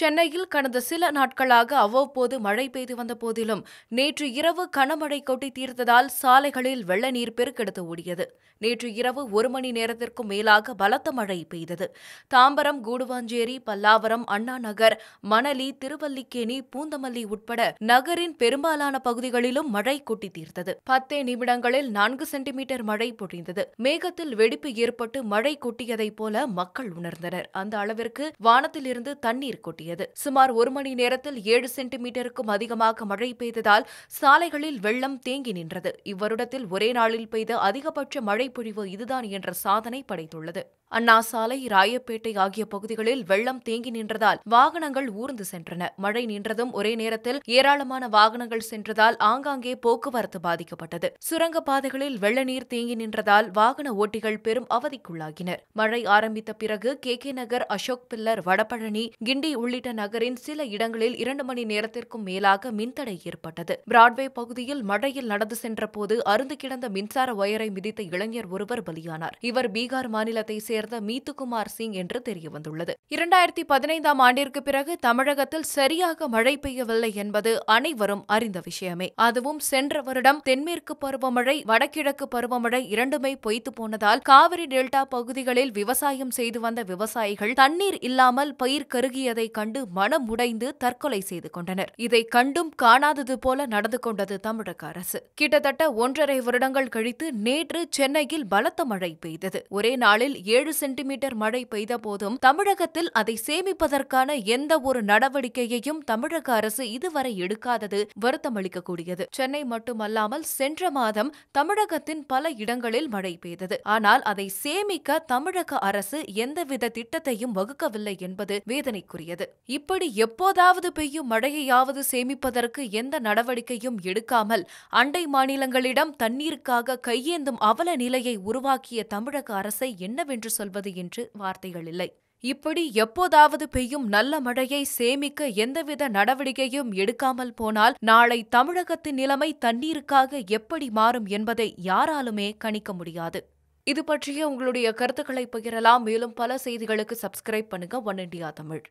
சென்னையில் கடந்த சில நாட்களாக அவ்வப்போது மழை பெய்து வந்த போதிலும் நேற்று இரவு கனமழை கொட்டி தீர்த்ததால் சாலைகளில் வெள்ள நீர் பெருக்கெடுத்து ஓடியது நேற்று இரவு ஒரு மணி நேரத்திற்கும் மேலாக பலத்த மழை பெய்தது தாம்பரம் கூடுவாஞ்சேரி பல்லாவரம் அண்ணா நகர் மணலி திருவல்லிக்கேணி பூந்தமல்லி உட்பட நகரின் பெரும்பாலான பகுதிகளிலும் மழை கொட்டி தீர்த்தது பத்தே நிமிடங்களில் நான்கு சென்டிமீட்டர் மழை பொழிந்தது மேகத்தில் வெடிப்பு ஏற்பட்டு மழை கொட்டியதைப் போல மக்கள் உணர்ந்தனர் அந்த அளவிற்கு வானத்திலிருந்து தண்ணீர் கொட்டி காட்டியது சுமார் ஒரு மணி நேரத்தில் ஏழு சென்டிமீட்டருக்கும் அதிகமாக மழை பெய்ததால் சாலைகளில் வெள்ளம் தேங்கி நின்றது இவ்வருடத்தில் ஒரே நாளில் பெய்த அதிகபட்ச மழை பொழிவு இதுதான் என்ற சாதனை படைத்துள்ளது அண்ணா சாலை ராயப்பேட்டை ஆகிய பகுதிகளில் வெள்ளம் தேங்கி நின்றதால் வாகனங்கள் ஊர்ந்து சென்றன மழை நின்றதும் ஒரே நேரத்தில் ஏராளமான வாகனங்கள் சென்றதால் ஆங்காங்கே போக்குவரத்து பாதிக்கப்பட்டது சுரங்கப்பாதைகளில் வெள்ள நீர் தேங்கி நின்றதால் வாகன ஓட்டிகள் பெரும் அவதிக்குள்ளாகினர் மழை ஆரம்பித்த பிறகு K K Nagar Ashok pillar Vadapalani Guindy உள்ளிட்ட நகரின் சில இடங்களில் இரண்டு மணி நேரத்திற்கும் மேலாக மின்தடை ஏற்பட்டது பிராட்வே பகுதியில் மழையில் நடந்து சென்றபோது அருந்து கிடந்த மின்சார ஒயரை மிதித்த இளைஞர் ஒருவர் பலியானார் இவர் பீகார் மாநிலத்தை சேர்ந்த சேர்ந்த மீத்துக்குமார் சிங் என்று தெரியவந்துள்ளது இரண்டாயிரத்தி பதினைந்தாம் ஆண்டிற்கு பிறகு தமிழகத்தில் சரியாக மழை பெய்யவில்லை என்பது அனைவரும் அறிந்த விஷயமே அதுவும் சென்ற வருடம் தென்மேற்கு பருவமழை வடகிழக்கு பருவமழை இரண்டுமே பொய்த்து போனதால் காவிரி டெல்டா பகுதிகளில் விவசாயம் செய்து வந்த விவசாயிகள் தண்ணீர் இல்லாமல் பயிர் கருகியதை கண்டு மனம் உடைந்து தற்கொலை செய்து கொண்டனர் இதை கண்டும் காணாதது போல நடந்து கொண்டது தமிழக அரசு கிட்டத்தட்ட ஒன்றரை வருடங்கள் கழித்து நேற்று சென்னையில் பலத்த மழை பெய்தது ஒரே நாளில் ஏழு ஒரு சென்டிமீட்டர் மழை பெய்த போதும் தமிழகத்தில் அதை சேமிப்பதற்கான எந்த ஒரு நடவடிக்கையையும் தமிழக அரசு இதுவரை எடுக்காதது அளிக்கக்கூடியது சென்னை மட்டுமல்லாமல் சென்ற மாதம் தமிழகத்தின் பல இடங்களில் மழை பெய்தது ஆனால் அதை சேமிக்க தமிழக அரசு எந்தவித திட்டத்தையும் வகுக்கவில்லை என்பது வேதனைக்குரியது இப்படி எப்போதாவது பெய்யும் மழையையாவது சேமிப்பதற்கு எந்த நடவடிக்கையும் எடுக்காமல் அண்டை மாநிலங்களிடம் தண்ணீருக்காக கையேந்தும் அவல நிலையை உருவாக்கிய தமிழக அரசை என்னவென்று சொல்வது என்று வார்த்தைகள் இல்லை இப்படி எப்போதாவது பெய்யும் நல்ல மழையை சேமிக்க எந்தவித நடவடிக்கையும் எடுக்காமல் போனால் நாளை தமிழகத்தின் நிலைமை தண்ணீருக்காக எப்படி மாறும் என்பதை யாராலுமே கணிக்க முடியாது இது பற்றிய உங்களுடைய கருத்துக்களை பகிரலாம் மேலும் பல செய்திகளுக்கு சப்ஸ்கிரைப் பண்ணுங்க ஒன் இண்டியா தமிழ்